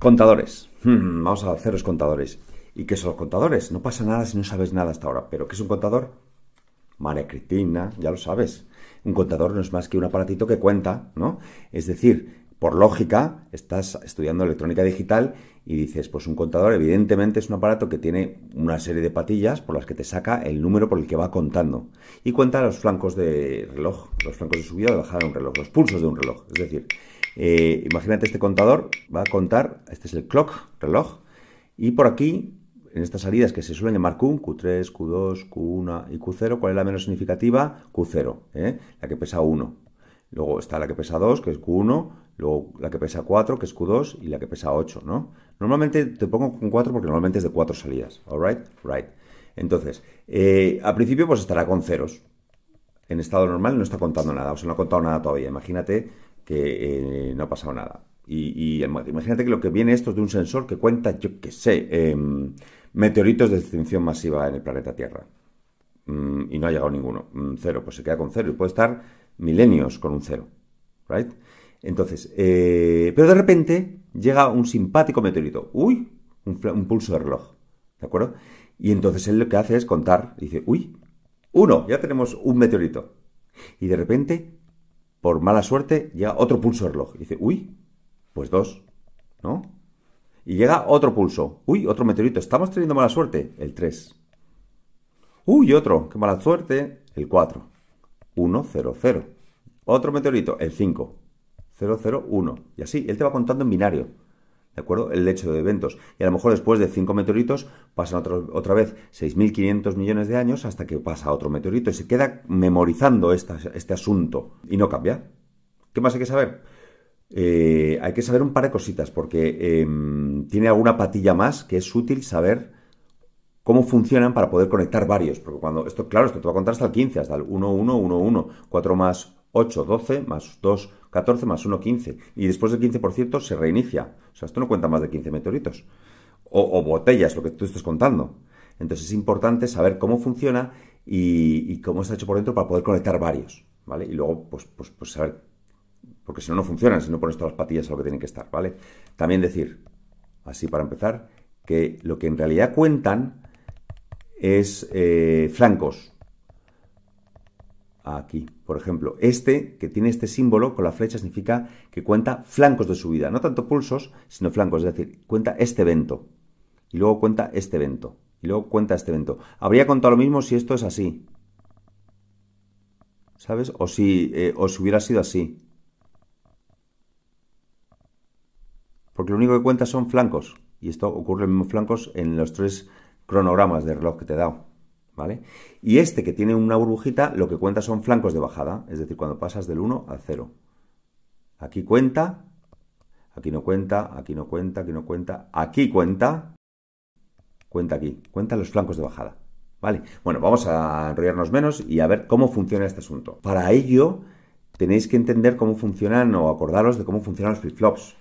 Contadores. Hmm, vamos a hacer los contadores. ¿Y qué son los contadores? No pasa nada si no sabes nada hasta ahora. ¿Pero qué es un contador? María Cristina, ya lo sabes. Un contador no es más que un aparatito que cuenta, ¿no? Es decir, por lógica, estás estudiando electrónica digital y dices, pues un contador evidentemente es un aparato que tiene una serie de patillas por las que te saca el número por el que va contando. Y cuenta los flancos de reloj, los flancos de subida o de bajada de un reloj, los pulsos de un reloj. Es decir, eh, imagínate este contador, va a contar, este es el clock, reloj, y por aquí, en estas salidas que se suelen llamar Q, Q3, Q2, Q1 y Q0, ¿cuál es la menos significativa? Q0, ¿eh? la que pesa 1. Luego está la que pesa 2, que es Q1, luego la que pesa 4, que es Q2, y la que pesa 8, ¿no? Normalmente te pongo con 4 porque normalmente es de 4 salidas, ¿alright? Right. Entonces, eh, al principio pues estará con ceros. En estado normal no está contando nada, o sea, no ha contado nada todavía. Imagínate que eh, no ha pasado nada. Y, imagínate que lo que viene esto es de un sensor que cuenta, yo qué sé, em, meteoritos de extinción masiva en el planeta Tierra. Mm, y no ha llegado ninguno. Mm, cero, pues se queda con cero. Y puede estar milenios con un cero. ¿Right? Entonces, eh, pero de repente llega un simpático meteorito. ¡Uy! Un, pulso de reloj. ¿De acuerdo? Y entonces él lo que hace es contar. dice, ¡Uy! Uno, ya tenemos un meteorito. Y de repente, por mala suerte, llega otro pulso de reloj. dice, uy, pues dos, ¿no? Y llega otro pulso. Uy, otro meteorito. Estamos teniendo mala suerte. El 3. Uy, otro. Qué mala suerte. El 4. Uno, cero, cero. Otro meteorito. El cinco. Cero, cero, uno. Y así, él te va contando en binario. ¿De acuerdo? El hecho de eventos. Y a lo mejor después de cinco meteoritos pasan otra vez 6.500 millones de años hasta que pasa otro meteorito y se queda memorizando este asunto y no cambia. ¿Qué más hay que saber? Eh, hay que saber un par de cositas porque em, tiene alguna patilla más que es útil saber cómo funcionan para poder conectar varios. Porque cuando esto, claro, esto te va a contar hasta el 15, hasta el 1, 1, 1, 1, 4 más 8, 12, más 2, 14, más 1, 15. Y después del 15, se reinicia. O sea, esto no cuenta más de 15 meteoritos. O, botellas, lo que tú estés contando. Entonces es importante saber cómo funciona y, cómo está hecho por dentro para poder conectar varios, ¿vale? Y luego, pues, pues, pues saber, porque si no, no funcionan, si no pones todas las patillas a lo que tienen que estar, ¿vale? También decir, así para empezar, que lo que en realidad cuentan es eh, flancos. Aquí. Por ejemplo, este que tiene este símbolo con la flecha significa que cuenta flancos de subida, no tanto pulsos, sino flancos, es decir, cuenta este evento. Y luego cuenta este evento. Y luego cuenta este evento. Habría contado lo mismo si esto es así. ¿Sabes? O si, eh, o hubiera sido así. Porque lo único que cuenta son flancos. Y esto ocurre en mismos flancos en los tres cronogramas de reloj que te he dado. ¿vale? Y este que tiene una burbujita, lo que cuenta son flancos de bajada, es decir, cuando pasas del 1 al 0. Aquí cuenta, aquí no cuenta, aquí no cuenta, aquí no cuenta, aquí cuenta, cuenta aquí, cuenta los flancos de bajada. ¿Vale? Bueno, vamos a enrollarnos menos y a ver cómo funciona este asunto. Para ello, tenéis que entender cómo funcionan o acordaros de cómo funcionan los flip-flops.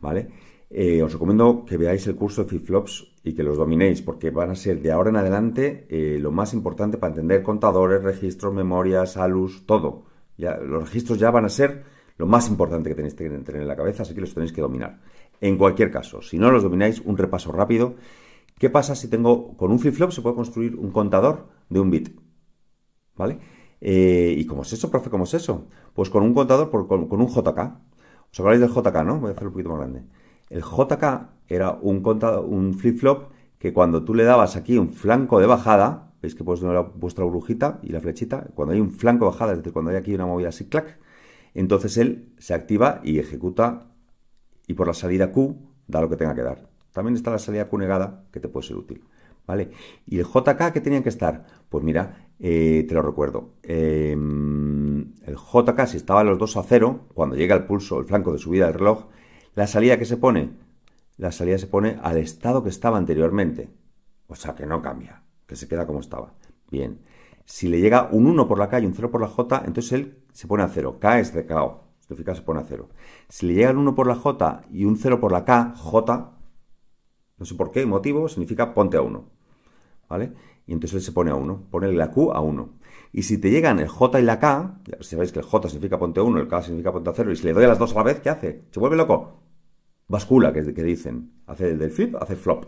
¿Vale? Eh, os recomiendo que veáis el curso de flip-flops y que los dominéis, porque van a ser de ahora en adelante eh, lo más importante para entender contadores, registros, memorias, alus, todo. los registros ya van a ser lo más importante que tenéis que tener en la cabeza, así que los tenéis que dominar. En cualquier caso, si no los domináis, un repaso rápido. ¿Qué pasa si tengo con un flip-flop se puede construir un contador de un bit? ¿Vale? Eh, ¿Y cómo es eso, profe? ¿Cómo es eso? Pues con un contador, con, un JK. Os acordáis del JK, ¿no? Voy a hacerlo un poquito más grande. El JK era un, un flip-flop que cuando tú le dabas aquí un flanco de bajada, veis que puedes vuestra brujita y la flechita, cuando hay un flanco de bajada, es decir, cuando hay aquí una movida así, clac, entonces él se activa y ejecuta y por la salida Q da lo que tenga que dar. También está la salida Q negada que te puede ser útil. ¿Vale? ¿Y el JK que tenía que estar? Pues mira, eh, te lo recuerdo. Em, el JK, si estaba los dos a cero, cuando llega el pulso, el flanco de subida del reloj, ¿La salida que se pone? La salida se pone al estado que estaba anteriormente. O sea que no cambia, que se queda como estaba. Bien. Si le llega un 1 por la K y un 0 por la J, entonces él se pone a 0. K es de KO. significa que se pone a 0. Si le llega el 1 por la J y un 0 por la K, J, no sé por qué motivo, significa ponte a 1. ¿Vale? y entonces se pone a 1. Pone la Q a 1. Y si te llegan el J y la K, ya sabéis que el J significa ponte 1, el K significa ponte 0, y si le doy a las dos a la vez, ¿qué hace? ¿Se vuelve loco? Bascula, que, es que dicen. Hace el del flip, hace flop.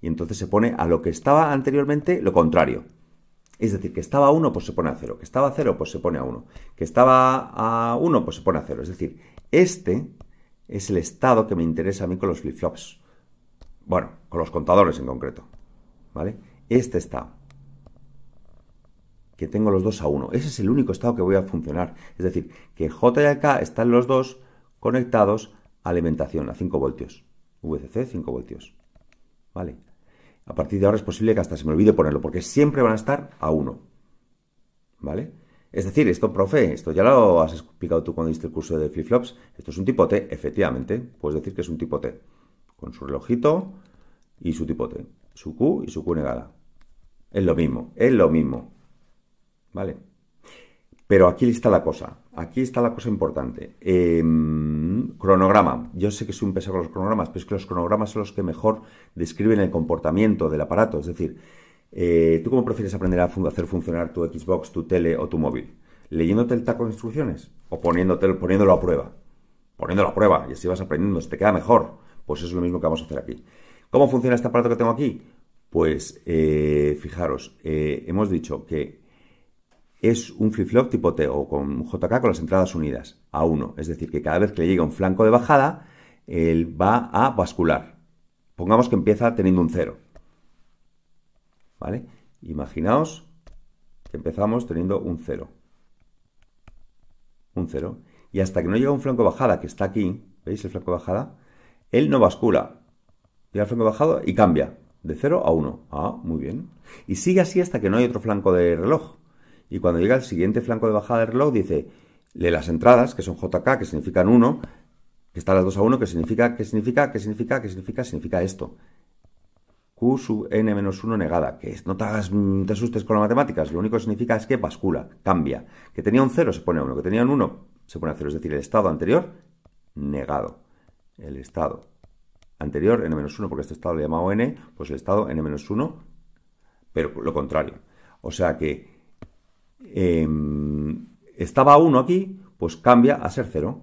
Y entonces se pone a lo que estaba anteriormente lo contrario. Es decir, que estaba a 1, pues se pone a 0. Que estaba a 0, pues se pone a 1. Que estaba a 1, pues se pone a 0. Es decir, este es el estado que me interesa a mí con los flip-flops. Bueno, con los contadores en concreto. ¿Vale? Este está. Que tengo los dos a uno. Ese es el único estado que voy a funcionar. Es decir, que J y K están los dos conectados a alimentación, a 5 voltios. VCC, 5 voltios. ¿Vale? A partir de ahora es posible que hasta se me olvide ponerlo, porque siempre van a estar a 1. ¿Vale? Es decir, esto, profe, esto ya lo has explicado tú cuando diste el curso de flip-flops. Esto es un tipo T, efectivamente. Puedes decir que es un tipo T. Con su relojito y su tipo T. Su Q y su Q negada. Es lo mismo, es lo mismo. ¿Vale? Pero aquí está la cosa. Aquí está la cosa importante. Em, cronograma. Yo sé que soy un pesado con los cronogramas, pero es que los cronogramas son los que mejor describen el comportamiento del aparato. Es decir, eh, ¿tú cómo prefieres aprender a hacer funcionar tu Xbox, tu tele o tu móvil? ¿Leyéndote el taco de instrucciones? ¿O poniéndolo a prueba? Poniéndolo a prueba y así vas aprendiendo, te queda mejor. Pues eso es lo mismo que vamos a hacer aquí. ¿Cómo funciona este aparato que tengo aquí? Pues eh, fijaros, eh, hemos dicho que es un flip-flop tipo T o con JK con las entradas unidas a 1. Es decir, que cada vez que le llega un flanco de bajada, él va a bascular. Pongamos que empieza teniendo un 0. ¿Vale? Imaginaos que empezamos teniendo un 0. Un 0. Y hasta que no llega un flanco de bajada, que está aquí, ¿veis el flanco de bajada? Él no bascula. Llega el flanco de bajado y cambia. De 0 a 1. Ah, muy bien. Y sigue así hasta que no hay otro flanco de reloj. Y cuando llega el siguiente flanco de bajada de reloj, dice, lee las entradas, que son JK, que significan 1, que están las 2 a 1, que significa, que significa, que significa, que significa, significa esto. Q sub n menos 1 negada, que no te, asustes con las matemáticas, lo único que significa es que bascula, cambia. Que tenía un 0 se pone a 1, que tenía un 1 se pone a 0, es decir, el estado anterior negado. El estado anterior, n-1, porque este estado le he llamado n, pues el estado n-1, pero lo contrario. O sea que em, estaba 1 aquí, pues cambia a ser 0.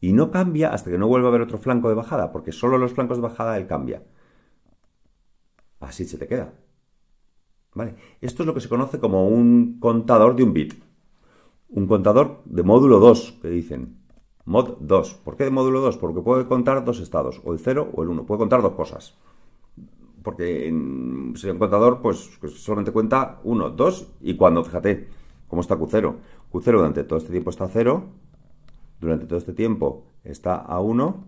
Y no cambia hasta que no vuelva a haber otro flanco de bajada, porque solo los flancos de bajada él cambia. Así se te queda. ¿Vale? Esto es lo que se conoce como un contador de un bit. Un contador de módulo 2, que dicen. Mod 2. ¿Por qué de módulo 2? Porque puede contar dos estados, o el 0 o el 1. Puede contar dos cosas. Porque en, si un contador, pues, pues, solamente cuenta 1, 2 y cuando, fíjate, cómo está Q0. Q0 este durante todo este tiempo está a 0, durante todo este tiempo está a 1,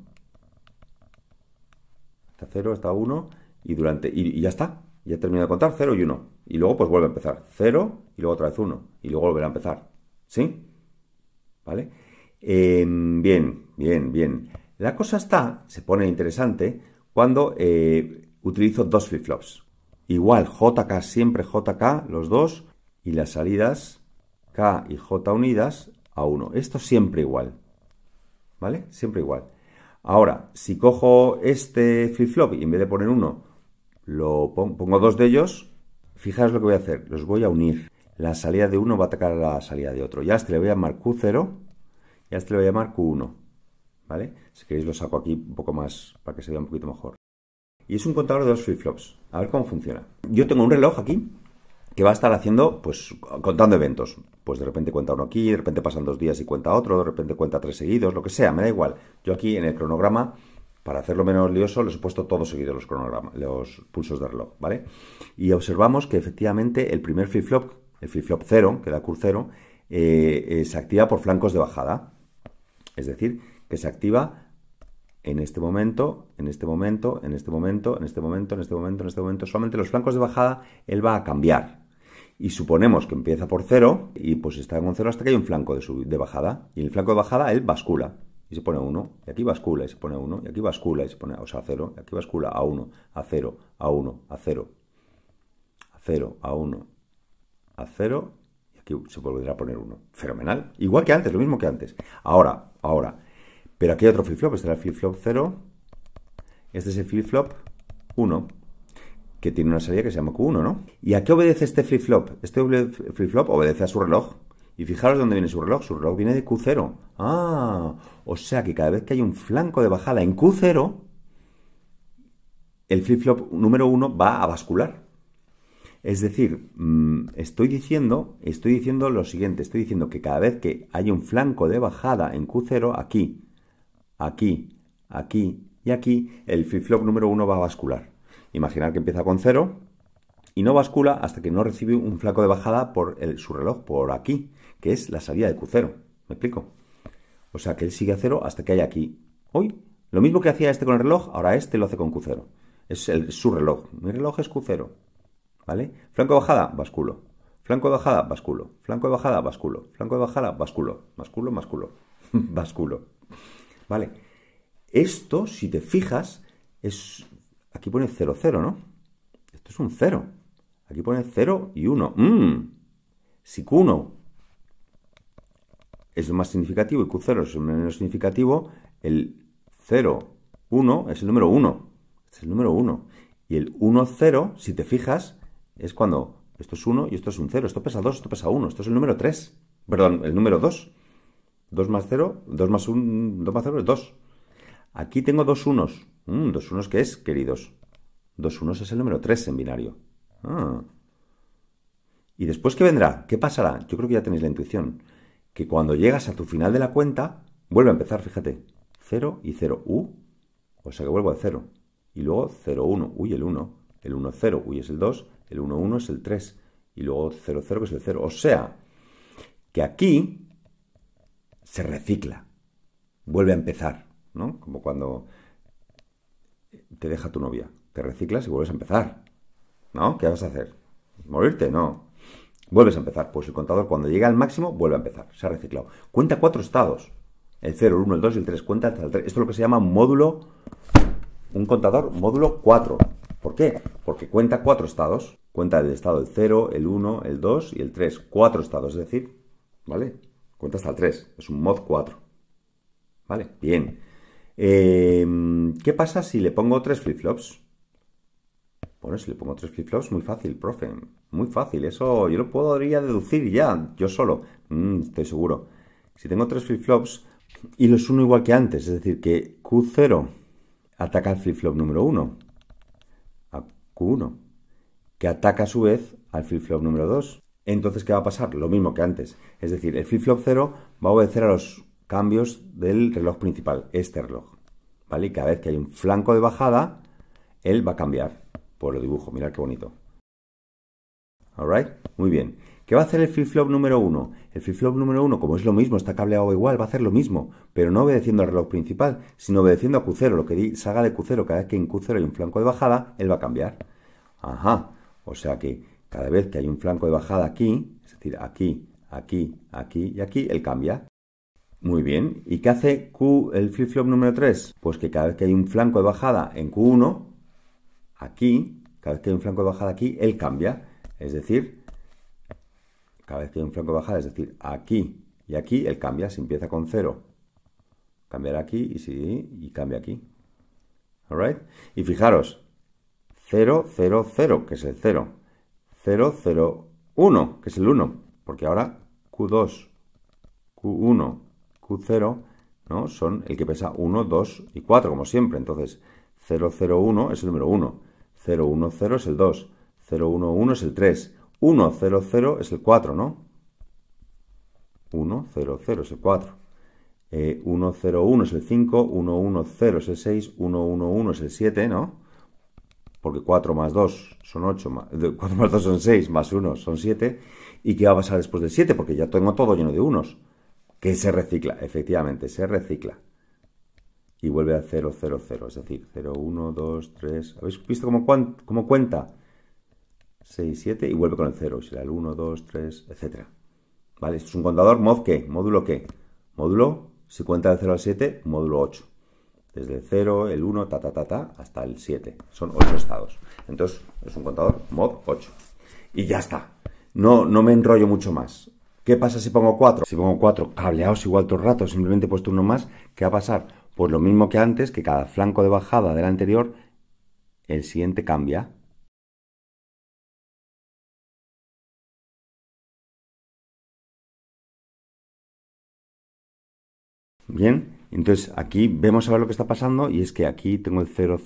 está a 0, está a 1 y durante y, ya está. Ya termina de contar 0 y 1. Y luego pues vuelve a empezar 0 y luego otra vez 1 y luego volverá a empezar. ¿Sí? ¿Vale? Em, bien, bien, bien. La cosa está, se pone interesante, cuando eh, utilizo dos flip-flops. Igual, JK, siempre JK, los dos, y las salidas K y J unidas a uno. Esto siempre igual. ¿Vale? Siempre igual. Ahora, si cojo este flip-flop y en vez de poner uno, lo pongo, dos de ellos, fijaos lo que voy a hacer. Los voy a unir. La salida de uno va a atacar a la salida de otro. Ya a este le voy a marcar Q0 y a este le voy a llamar Q1, ¿vale? Si queréis lo saco aquí un poco más para que se vea un poquito mejor. Y es un contador de los flip-flops. A ver cómo funciona. Yo tengo un reloj aquí que va a estar haciendo, pues, contando eventos. Pues de repente cuenta uno aquí, de repente pasan dos días y cuenta otro, de repente cuenta tres seguidos, lo que sea, me da igual. Yo aquí en el cronograma, para hacerlo menos lioso, les he puesto todos seguidos los cronogramas, los pulsos de reloj, ¿vale? Y observamos que efectivamente el primer flip-flop, el flip-flop 0, que da q 0, eh, eh, se activa por flancos de bajada. Es decir, que se activa en este momento, en este momento, en este momento, en este momento, en este momento, en este momento. Solamente los flancos de bajada él va a cambiar. Y suponemos que empieza por cero y pues está con cero hasta que hay un flanco de, bajada. Y el flanco de bajada él bascula. Y se pone uno y aquí bascula, y se pone uno y aquí bascula, y se pone, o sea, a 0, y aquí bascula a 1, a 0, a 1, a 0, a 0, a 1, a 0, que se volverá a poner uno. Fenomenal. Igual que antes, lo mismo que antes. Ahora, ahora. Pero aquí hay otro flip-flop. Este era el flip-flop 0. Este es el flip-flop 1. Que tiene una salida que se llama Q1, ¿no? ¿Y a qué obedece este flip-flop? Este flip-flop obedece a su reloj. Y fijaros dónde viene su reloj. Su reloj viene de Q0. Ah, o sea que cada vez que hay un flanco de bajada en Q0, el flip-flop número 1 va a bascular. Es decir, mm, estoy diciendo, estoy diciendo lo siguiente, estoy diciendo que cada vez que hay un flanco de bajada en Q0, aquí, aquí, aquí y aquí, el flip-flop número 1 va a bascular. Imaginar que empieza con 0 y no bascula hasta que no recibe un flanco de bajada por el, su reloj, por aquí, que es la salida de Q0. ¿Me explico? O sea que él sigue a 0 hasta que hay aquí. Hoy, lo mismo que hacía este con el reloj, ahora este lo hace con Q0. Es el, su reloj. Mi reloj es Q0. ¿Vale? Flanco de bajada, basculo. Flanco de bajada, basculo. Flanco de bajada, basculo. Flanco de bajada, basculo. Basculo, basculo. basculo. ¿Vale? Esto, si te fijas, es... Aquí pone 0, 0, ¿no? Esto es un 0. Aquí pone 0 y 1. Mm. Si Q1 es más significativo y Q0 es menos significativo, el 0, 1 es el número 1. Es el número 1. Y el 1, 0, si te fijas, es cuando esto es 1 y esto es un 0, esto pesa 2, esto pesa 1, esto es el número 3, perdón, el número 2. 2 más 0, 2 más 1, 2 más 0 es 2. Aquí tengo dos unos. Mm, dos unos que es, queridos. Dos unos es el número 3 en binario. Ah. ¿Y después qué vendrá? ¿Qué pasará? Yo creo que ya tenéis la intuición. Que cuando llegas a tu final de la cuenta, vuelve a empezar, fíjate. 0 y 0. U. O sea que vuelvo a 0. Y luego 0, 1. Uy, el 1. El 1, 0. Uy, es el 2 el 1-1 es el 3 y luego 0-0 que es el 0. O sea, que aquí se recicla, vuelve a empezar, ¿no? Como cuando te deja tu novia, te reciclas y vuelves a empezar, ¿no? ¿Qué vas a hacer? ¿Morirte? No. Vuelves a empezar, pues el contador cuando llega al máximo vuelve a empezar, se ha reciclado. Cuenta cuatro estados, el 0, el 1, el 2 y el 3, cuenta hasta el 3. Esto es lo que se llama módulo, un contador módulo 4. ¿Por qué? Porque cuenta cuatro estados. Cuenta el estado el 0, el 1, el 2 y el 3. Cuatro estados, es decir, ¿vale? Cuenta hasta el 3. Es un mod 4. ¿Vale? Bien. Em, ¿Qué pasa si le pongo tres flip-flops? Bueno, si le pongo tres flip-flops, muy fácil, profe. Muy fácil. Eso yo lo podría deducir ya, yo solo. Mm, estoy seguro. Si tengo tres flip-flops y los uno igual que antes, es decir, que Q0 ataca al flip-flop número 1 Q1, que ataca a su vez al flip-flop número 2. Entonces, ¿qué va a pasar? Lo mismo que antes. Es decir, el flip-flop 0 va a obedecer a los cambios del reloj principal, este reloj. ¿Vale? Y cada vez que hay un flanco de bajada, él va a cambiar. Por lo dibujo, mirad qué bonito. ¿Alright? Muy bien. ¿Qué va a hacer el flip-flop número 1? El flip-flop número 1, como es lo mismo, está cableado igual, va a hacer lo mismo, pero no obedeciendo al reloj principal, sino obedeciendo a Q0. Lo que salga de Q0, cada vez que en Q0 hay un flanco de bajada, él va a cambiar. Ajá. O sea que cada vez que hay un flanco de bajada aquí, es decir, aquí, aquí, aquí y aquí, él cambia. Muy bien. ¿Y qué hace Q, el flip-flop número 3? Pues que cada vez que hay un flanco de bajada en Q1, aquí, cada vez que hay un flanco de bajada aquí, él cambia. Es decir, cada vez que hay un flanco de es decir, aquí y aquí, él cambia, si empieza con 0, cambiará aquí y, sí, y cambia aquí. Y fijaros, 0, 0, 0, que es el 0. 0, 0, 1, que es el 1, porque ahora Q2, Q1, Q0, ¿no? Son el que pesa 1, 2 y 4, como siempre. Entonces, 0, 0, 1 es el número 1, 0, 1, 0 es el 2, 0, 1, 1 es el 3, 1, 0, 0 es el 4, ¿no? 1, 0, 0 es el 4. Eh, 1, 0, 1 es el 5, 1, 1, 0 es el 6, 1, 1, 1 es el 7, ¿no? Porque 4 más 2 son 8, 4 más 2 son 6, más 1 son 7. ¿Y qué va a pasar después del 7? Porque ya tengo todo lleno de unos. Que se recicla, efectivamente, se recicla. Y vuelve a 0, 0, 0, es decir, 0, 1, 2, 3... ¿Habéis visto cómo cuenta? 6, 7 y vuelve con el 0. Será el 1, 2, 3, etc. ¿Vale? Esto es un contador mod que, módulo que. Módulo, si cuenta del 0 al 7, módulo 8. Desde el 0, el 1, ta, ta, ta, ta, hasta el 7. Son 8 estados. Entonces, es un contador mod 8. Y ya está. No, no me enrollo mucho más. ¿Qué pasa si pongo 4? Si pongo 4 cableados igual todo el rato, simplemente he puesto uno más, ¿qué va a pasar? Pues lo mismo que antes, que cada flanco de bajada del anterior, el siguiente cambia. Bien, entonces aquí vemos ahora lo que está pasando y es que aquí tengo el 0000,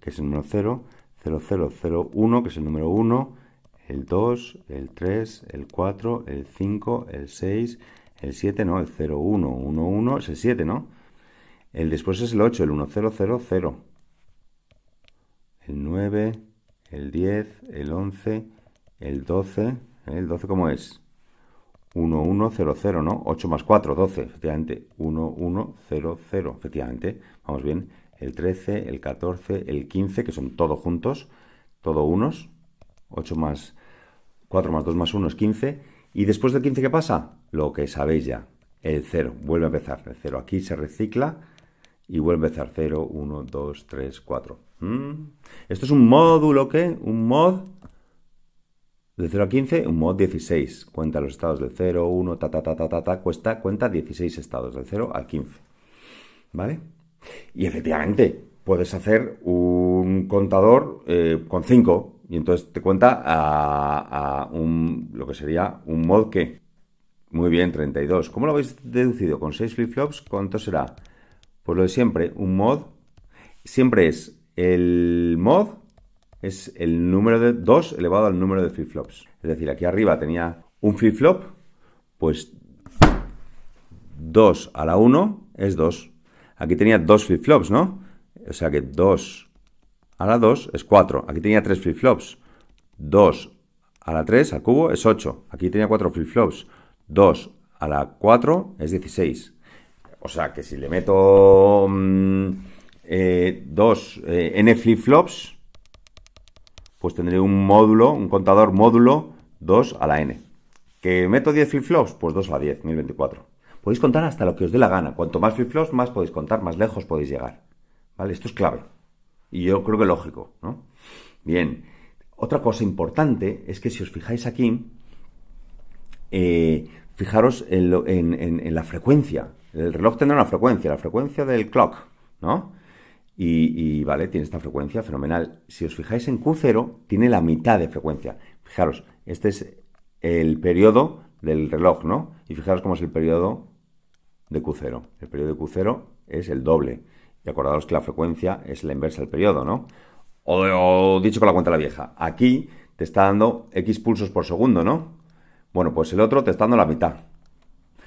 que es el número 0, 0001, que es el número 1, el 2, el 3, el 4, el 5, el 6, el 7, no, el 0111 es el 7, ¿no? El después es el 8, el 1000. El 9, el 10, el 11, el 12, ¿eh? ¿el 12 cómo es? 1, 1, 0, 0, ¿no? 8 más 4, 12, efectivamente. 1, 1, 0, 0, efectivamente. Vamos bien. El 13, el 14, el 15, que son todos juntos, todos unos. 8 más 4 más 2 más 1 es 15. Y después del 15, ¿qué pasa? Lo que sabéis ya. El 0, vuelve a empezar. El 0 aquí se recicla y vuelve a empezar. 0, 1, 2, 3, 4. Esto es un módulo, ¿qué? Un mod de 0 a 15, un mod 16. Cuenta los estados de 0, 1, ta, ta, ta, ta, ta, ta. Cuesta, cuenta 16 estados, de 0 a 15. ¿Vale? Y efectivamente, puedes hacer un contador eh, con 5 y entonces te cuenta a, a, un, lo que sería un mod que. Muy bien, 32. ¿Cómo lo habéis deducido? Con 6 flip-flops, ¿cuánto será? Pues lo de siempre, un mod siempre es el mod es el número de 2 elevado al número de flip-flops. Es decir, aquí arriba tenía un flip-flop, pues 2 a la 1 es 2. Aquí tenía 2 flip-flops, ¿no? O sea que 2 a la 2 es 4. Aquí tenía 3 flip-flops. 2 a la 3 al cubo es 8. Aquí tenía 4 flip-flops. 2 a la 4 es 16. O sea que si le meto 2 mm, eh, eh, n flip-flops, pues tendré un módulo, un contador módulo 2 a la n. ¿Que meto 10 flip-flops? Pues 2 a la 10, 1024. Podéis contar hasta lo que os dé la gana. Cuanto más flip-flops, más podéis contar, más lejos podéis llegar. ¿Vale? Esto es clave. Y yo creo que lógico, ¿no? Bien. Otra cosa importante es que si os fijáis aquí, eh, fijaros en, en, la frecuencia. El reloj tendrá una frecuencia, la frecuencia del clock, ¿no? Y, vale, tiene esta frecuencia fenomenal. Si os fijáis en Q0, tiene la mitad de frecuencia. Fijaros, este es el periodo del reloj, ¿no? Y fijaros cómo es el periodo de Q0. El periodo de Q0 es el doble. Y acordaros que la frecuencia es la inversa del periodo, ¿no? O, dicho con la cuenta la vieja, aquí te está dando X pulsos por segundo, ¿no? Bueno, pues el otro te está dando la mitad.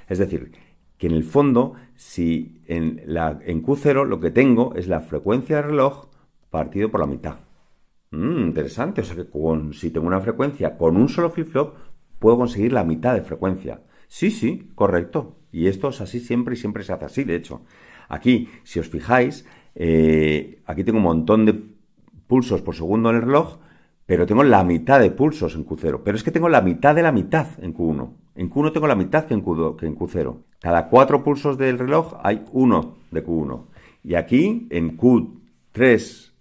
Es decir, que en el fondo, si en, la, en Q0 lo que tengo es la frecuencia de reloj partido por la mitad. Mm, interesante, o sea que si tengo una frecuencia con un solo flip-flop, puedo conseguir la mitad de frecuencia. Sí, sí, correcto. Y esto es así siempre y siempre se hace así, de hecho. Aquí, si os fijáis, eh, aquí tengo un montón de pulsos por segundo en el reloj, pero tengo la mitad de pulsos en Q0. Pero es que tengo la mitad de la mitad en Q1. En Q1 tengo la mitad que en, q que en Q0. Cada cuatro pulsos del reloj hay uno de Q1. Y aquí, en Q3,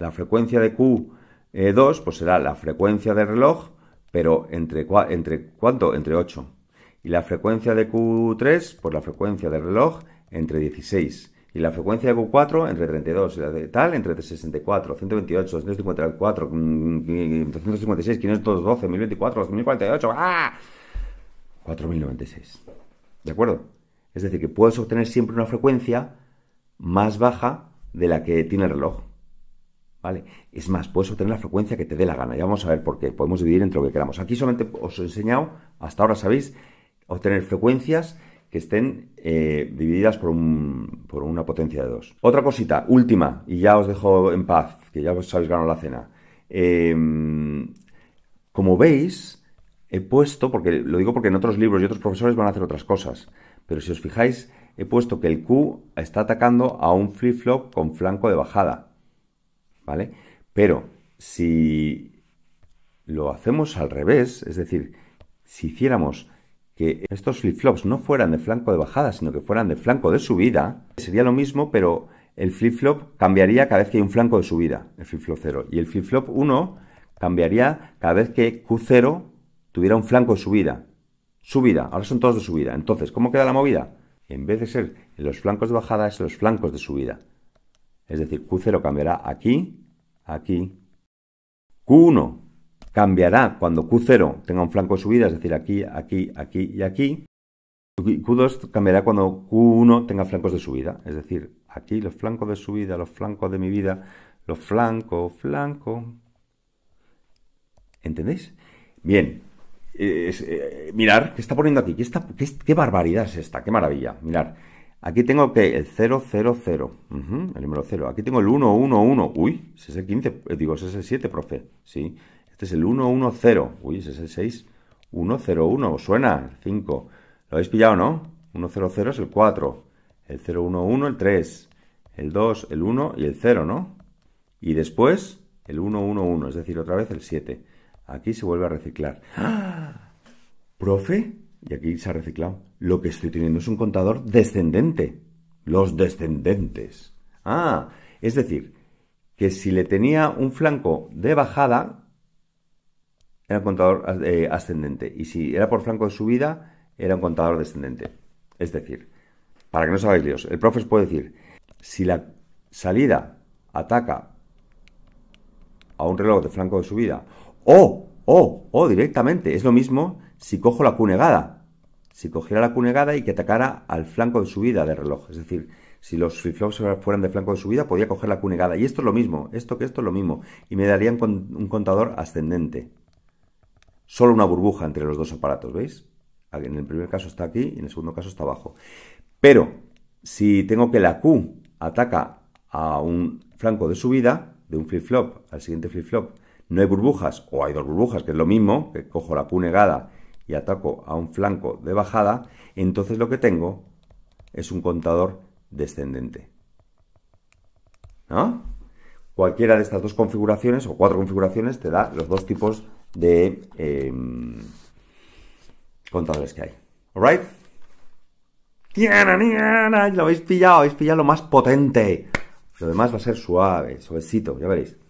la frecuencia de Q2, pues será la frecuencia del reloj, pero entre, ¿cuánto? Entre 8. Y la frecuencia de Q3, por pues la frecuencia del reloj, entre 16. Y la frecuencia de Q4 entre 32 y la de tal entre 64, 128, 254, 256, 512, 1024, 2048. ¡Ah! 4096. ¿De acuerdo? Es decir, que puedes obtener siempre una frecuencia más baja de la que tiene el reloj. ¿Vale? Es más, puedes obtener la frecuencia que te dé la gana. Ya vamos a ver por qué. Podemos dividir entre lo que queramos. Aquí solamente os he enseñado, hasta ahora sabéis, obtener frecuencias que estén eh, divididas por, un, por, una potencia de 2. Otra cosita, última, y ya os dejo en paz, que ya os habéis ganado la cena. Eh, como veis, he puesto, porque lo digo porque en otros libros y otros profesores van a hacer otras cosas, pero si os fijáis, he puesto que el Q está atacando a un flip-flop con flanco de bajada, ¿vale? Pero si lo hacemos al revés, es decir, si hiciéramos que estos flip-flops no fueran de flanco de bajada, sino que fueran de flanco de subida, sería lo mismo, pero el flip-flop cambiaría cada vez que hay un flanco de subida, el flip-flop 0, y el flip-flop 1 cambiaría cada vez que Q0 tuviera un flanco de subida. Subida, ahora son todos de subida. Entonces, ¿cómo queda la movida? En vez de ser en los flancos de bajada, es los flancos de subida. Es decir, Q0 cambiará aquí, aquí. Q1 cambiará cuando Q0 tenga un flanco de subida, es decir, aquí, aquí, aquí y aquí. Q2 cambiará cuando Q1 tenga flancos de subida, es decir, aquí los flancos de subida, los flancos de mi vida, los flancos, flanco. ¿Entendéis? Bien, es, eh, mirar, ¿qué está poniendo aquí? ¿Qué, qué, barbaridad es esta? ¡Qué maravilla! Mirar, aquí tengo que el 000, el número 0. Aquí tengo el 111, Uy, ese es el 15, eh, digo, ese es el 7, profe. Sí, este es el 110, Uy, ese es el 6, 101, suena? El 5. ¿Lo habéis pillado, no? 100 es el 4. El 011, el 3. El 2, el 1 y el 0, ¿no? Y después el 111, es decir, otra vez el 7. Aquí se vuelve a reciclar. ¡Ah! ¿Profe? Y aquí se ha reciclado. Lo que estoy teniendo es un contador descendente. Los descendentes. Ah, es decir, que si le tenía un flanco de bajada, era un contador eh, ascendente. Y si era por flanco de subida, era un contador descendente. Es decir, para que no os hagáis líos, el profe os puede decir, si la salida ataca a un reloj de flanco de subida o, o, o directamente. Es lo mismo si cojo la cunegada. Si cogiera la cunegada y que atacara al flanco de subida del reloj. Es decir, si los flip flops fueran de flanco de subida, podría coger la cunegada. Y esto es lo mismo, esto que esto es lo mismo. Y me darían un contador ascendente. Solo una burbuja entre los dos aparatos, ¿veis? Ah, en el primer caso está aquí y en el segundo caso está abajo. Pero si tengo que la Q ataca a un flanco de subida, de un flip-flop al siguiente flip-flop, no hay burbujas o hay dos burbujas, que es lo mismo, que cojo la punegada y ataco a un flanco de bajada, entonces lo que tengo es un contador descendente. ¿No? Cualquiera de estas dos configuraciones o cuatro configuraciones te da los dos tipos de em, contadores que hay. ¿Alright? Lo habéis pillado, habéis pillado lo más potente. Lo demás va a ser suave, suavecito, ya veréis.